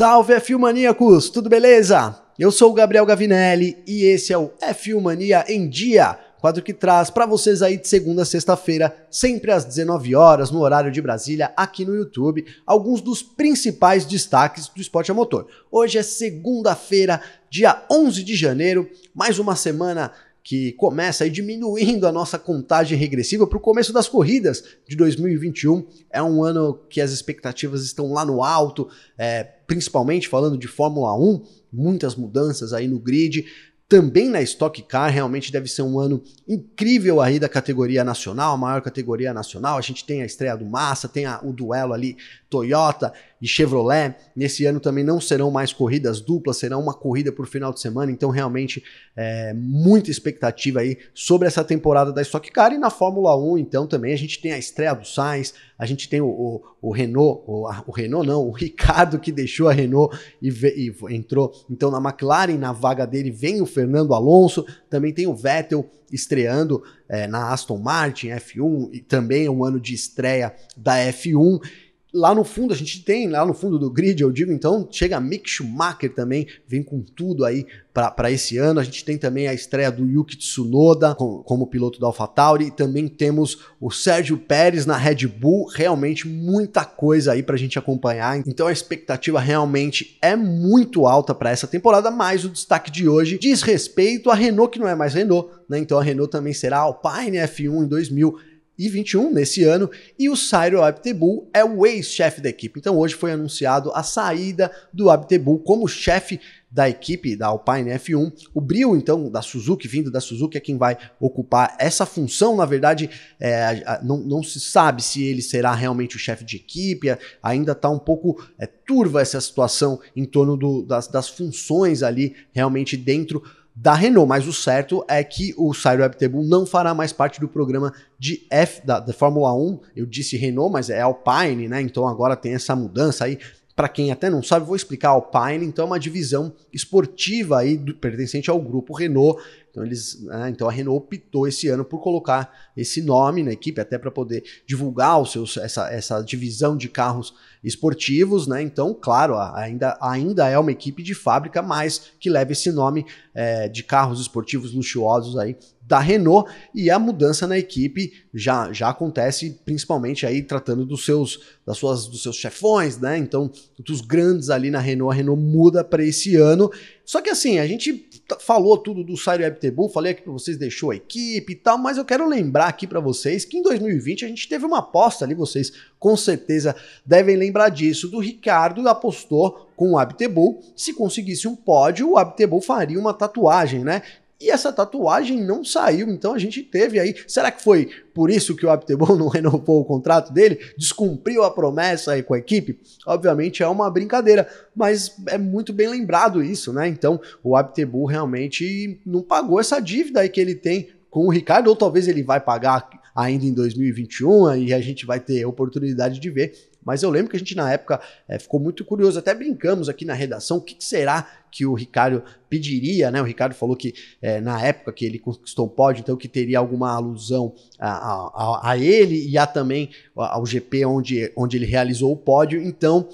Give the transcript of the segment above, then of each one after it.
Salve F1 Maníacos, tudo beleza? Eu sou o Gabriel Gavinelli e esse é o F1 Mania em Dia, quadro que traz para vocês aí de segunda a sexta-feira, sempre às 19 horas no horário de Brasília, aqui no YouTube, alguns dos principais destaques do esporte a motor. Hoje é segunda-feira, dia 11 de janeiro, mais uma semana que começa aí diminuindo a nossa contagem regressiva para o começo das corridas de 2021. É um ano que as expectativas estão lá no alto, é, principalmente falando de Fórmula 1, muitas mudanças aí no grid. Também na Stock Car, realmente deve ser um ano incrível aí da categoria nacional, a maior categoria nacional. A gente tem a estreia do Massa, tem a, o duelo ali Toyota de Chevrolet. Nesse ano também não serão mais corridas duplas, será uma corrida por final de semana. Então, realmente, é, muita expectativa aí sobre essa temporada da Stock Car. E na Fórmula 1, então, também a gente tem a estreia do Sainz, a gente tem o, o, o Renault, o, o, Renault não, o Ricardo que deixou a Renault e, e entrou então na McLaren, na vaga dele vem o Fernando Alonso, também tem o Vettel estreando é, na Aston Martin F1 e também é um ano de estreia da F1 lá no fundo, a gente tem, lá no fundo do grid, eu digo, então, chega Mick Schumacher também, vem com tudo aí para esse ano. A gente tem também a estreia do Yuki Tsunoda com, como piloto da AlphaTauri e também temos o Sérgio Pérez na Red Bull. Realmente muita coisa aí para a gente acompanhar. Então a expectativa realmente é muito alta para essa temporada, mas o destaque de hoje diz respeito à Renault, que não é mais Renault, né? Então a Renault também será Alpine F1 em 2000 2021, nesse ano, e o Cyril Abtebull é o ex-chefe da equipe. Então hoje foi anunciado a saída do Abtebull como chefe da equipe da Alpine F1. O Bril, então, da Suzuki, vindo da Suzuki, é quem vai ocupar essa função. Na verdade, é, não, não, se sabe se ele será realmente o chefe de equipe, é, ainda está um pouco é, turva essa situação em torno do, das, das funções ali realmente dentro da Renault, mas o certo é que o Cyril Abiteboul não fará mais parte do programa de F da, da, Fórmula 1. Eu disse Renault, mas é Alpine, né? Então agora tem essa mudança aí. Para quem até não sabe, vou explicar. A Alpine, então, é uma divisão esportiva aí do, pertencente ao grupo Renault. Então, eles, né, então a Renault optou esse ano por colocar esse nome na equipe, até para poder divulgar os seus, essa, essa divisão de carros esportivos, né? Então, claro, ainda, ainda é uma equipe de fábrica, mas que leva esse nome é, de carros esportivos luxuosos aí da Renault e a mudança na equipe já, já acontece principalmente aí tratando dos seus das suas dos seus chefões, né? Então, dos grandes ali na Renault, a Renault muda para esse ano. Só que assim, a gente falou tudo do Sire Web falei aqui para vocês, deixou a equipe e tal, mas eu quero lembrar aqui para vocês que em 2020 a gente teve uma aposta ali, vocês com certeza devem lembrar disso, do Ricardo apostou com o Abtebu, se conseguisse um pódio, o Abtebu faria uma tatuagem, né? E essa tatuagem não saiu, então a gente teve aí. Será que foi por isso que o Abtebol não renovou o contrato dele? Descumpriu a promessa aí com a equipe? Obviamente é uma brincadeira, mas é muito bem lembrado isso, né? Então o Abtebol realmente não pagou essa dívida aí que ele tem com o Ricardo, ou talvez ele vai pagar ainda em 2021 e a gente vai ter oportunidade de ver mas eu lembro que a gente, na época, é, ficou muito curioso. Até brincamos aqui na redação o que, que será que o Ricardo pediria, né? O Ricardo falou que é, na época que ele conquistou o pódio, então que teria alguma alusão a, a, a, a ele e a também ao GP onde, onde ele realizou o pódio. Então,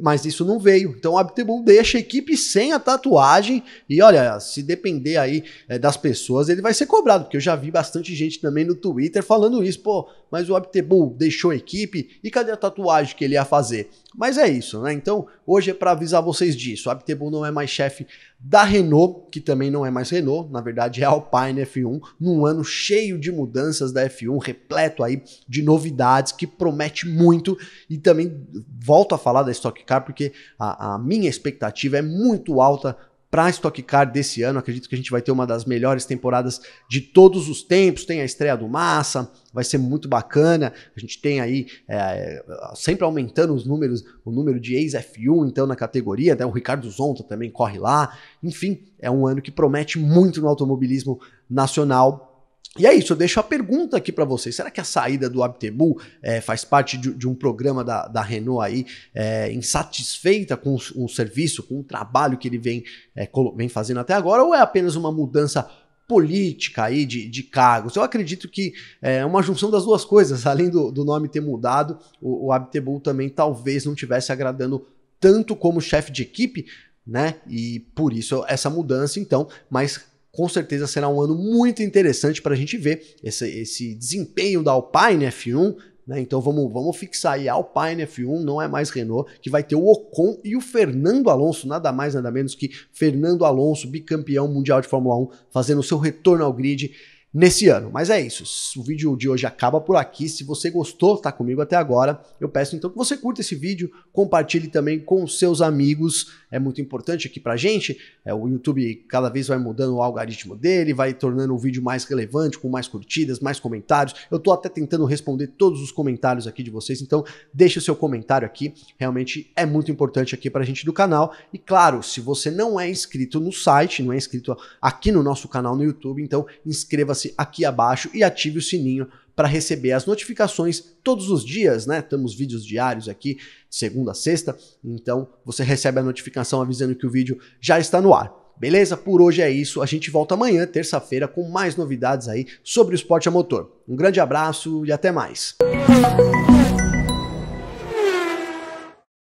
mas isso não veio. Então o Abitbull deixa a equipe sem a tatuagem e olha, se depender aí é, das pessoas, ele vai ser cobrado, porque eu já vi bastante gente também no Twitter falando isso, pô, mas o Abitbull deixou a equipe e cadê a tatuagem que ele ia fazer? Mas é isso, né? Então, hoje é para avisar vocês disso. A Abtebu não é mais chefe da Renault, que também não é mais Renault, na verdade é Alpine F1, num ano cheio de mudanças da F1, repleto aí de novidades, que promete muito. E também volto a falar da Stock Car, porque a, a minha expectativa é muito alta para a Stock Car desse ano. Acredito que a gente vai ter uma das melhores temporadas de todos os tempos. Tem a estreia do Massa, vai ser muito bacana. A gente tem aí é, é sempre aumentando os números, o número de ex-F1 então na categoria. Né? O Ricardo Zonta também corre lá. Enfim, é um ano que promete muito no automobilismo nacional e é isso, eu deixo a pergunta aqui para vocês. Será que a saída do Abtebu é, faz parte de, de, um programa da, da Renault aí é, insatisfeita com o, o, serviço, com o trabalho que ele vem, é, vem fazendo até agora, ou é apenas uma mudança política aí de, de cargos. Eu acredito que é, é uma junção das duas coisas. Além do, do nome ter mudado, o, o Abtebu também talvez não tivesse agradando tanto como chefe de equipe, né? E por isso essa mudança, então, mas com certeza será um ano muito interessante para a gente ver esse, esse desempenho da Alpine F1 né? então vamos, vamos fixar aí a Alpine F1, não é mais Renault, que vai ter o Ocon e o Fernando Alonso, nada mais, nada menos que Fernando Alonso, bicampeão mundial de Fórmula 1, fazendo o seu retorno ao grid nesse ano. Mas é isso. O vídeo de hoje acaba por aqui. Se você gostou, tá comigo até agora, eu peço então que você curta esse vídeo, compartilhe também com seus amigos. É muito importante aqui pra gente. É, o YouTube cada vez vai mudando o algoritmo dele, vai tornando o vídeo mais relevante, com mais curtidas, mais comentários. Eu tô até tentando responder todos os comentários aqui de vocês, então deixa o seu comentário aqui. Realmente é muito importante aqui pra gente do canal. E claro, se você não é inscrito no site, não é inscrito aqui no nosso canal no YouTube, então inscreva-se inscreva-se aqui abaixo e ative o sininho para receber as notificações todos os dias, né? Temos vídeos diários aqui, segunda a sexta, então você recebe a notificação avisando que o vídeo já está no ar. Beleza? Por hoje é isso. A gente volta amanhã, terça-feira, com mais novidades aí sobre o esporte a motor. Um grande abraço e até mais.